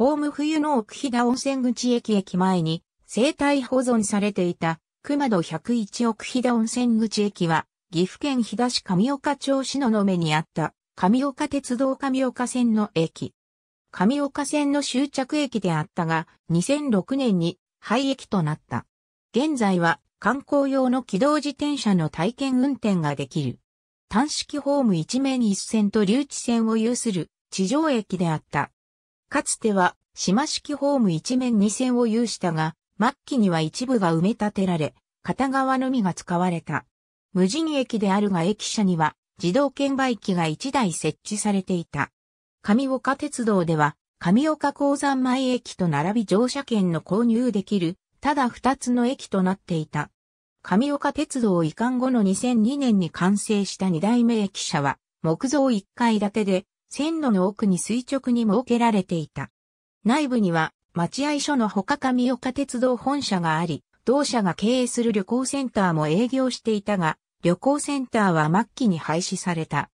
ホーム冬の奥飛騨温泉口駅駅前に生態保存されていた熊戸101奥飛騨温泉口駅は岐阜県飛騨市上岡町市の目にあった上岡鉄道上岡線の駅。上岡線の終着駅であったが2006年に廃駅となった。現在は観光用の機動自転車の体験運転ができる。単式ホーム一面一線と留置線を有する地上駅であったかつては島式ホーム一面二線を有したが、末期には一部が埋め立てられ、片側のみが使われた。無人駅であるが駅舎には自動券売機が一台設置されていた。上岡鉄道では、上岡鉱山前駅と並び乗車券の購入できる、ただ二つの駅となっていた。上岡鉄道移管後の2002年に完成した二代目駅舎は、木造一階建てで、線路の奥に垂直に設けられていた。内部には、待合所のほか上岡鉄道本社があり、同社が経営する旅行センターも営業していたが、旅行センターは末期に廃止された。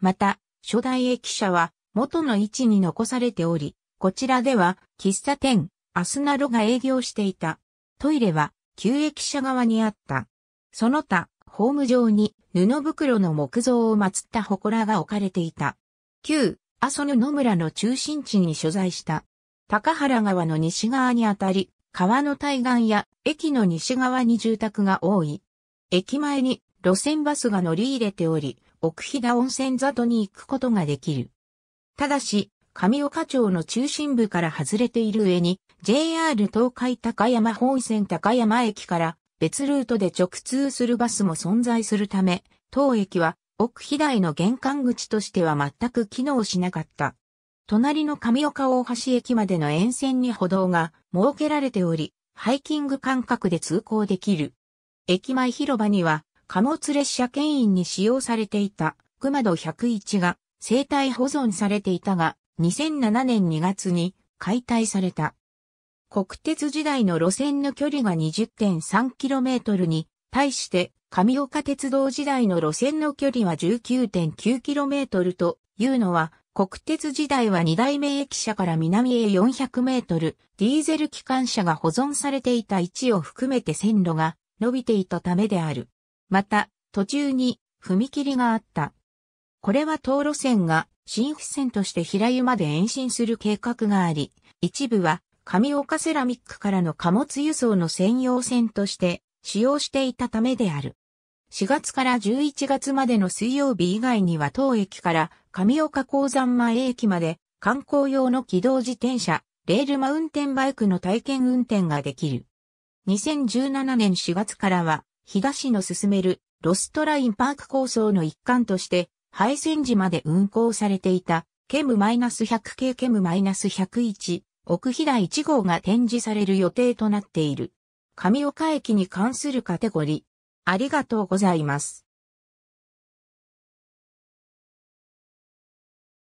また、初代駅舎は元の位置に残されており、こちらでは喫茶店、アスナロが営業していた。トイレは旧駅舎側にあった。その他、ホーム上に布袋の木像を祀った祠が置かれていた。旧阿蘇の野村の中心地に所在した。高原川の西側にあたり、川の対岸や駅の西側に住宅が多い。駅前に路線バスが乗り入れており、奥飛騨温泉里に行くことができる。ただし、上岡町の中心部から外れている上に、JR 東海高山本線高山駅から別ルートで直通するバスも存在するため、当駅は奥飛台の玄関口としては全く機能しなかった。隣の上岡大橋駅までの沿線に歩道が設けられており、ハイキング感覚で通行できる。駅前広場には貨物列車牽引に使用されていた熊戸101が生態保存されていたが、2007年2月に解体された。国鉄時代の路線の距離が 20.3km に対して神岡鉄道時代の路線の距離は 19.9km というのは、国鉄時代は2代目駅舎から南へ 400m、ディーゼル機関車が保存されていた位置を含めて線路が伸びていたためである。また、途中に踏切があった。これは当路線が新府線として平湯まで延伸する計画があり、一部は神岡セラミックからの貨物輸送の専用線として使用していたためである。4月から11月までの水曜日以外には当駅から上岡鉱山前駅まで観光用の機動自転車、レールマウンテンバイクの体験運転ができる。2017年4月からは、日田市の進めるロストラインパーク構想の一環として、廃線時まで運行されていた、ケム -100 系ケム -101、奥飛騨1号が展示される予定となっている。上岡駅に関するカテゴリありがとうございます。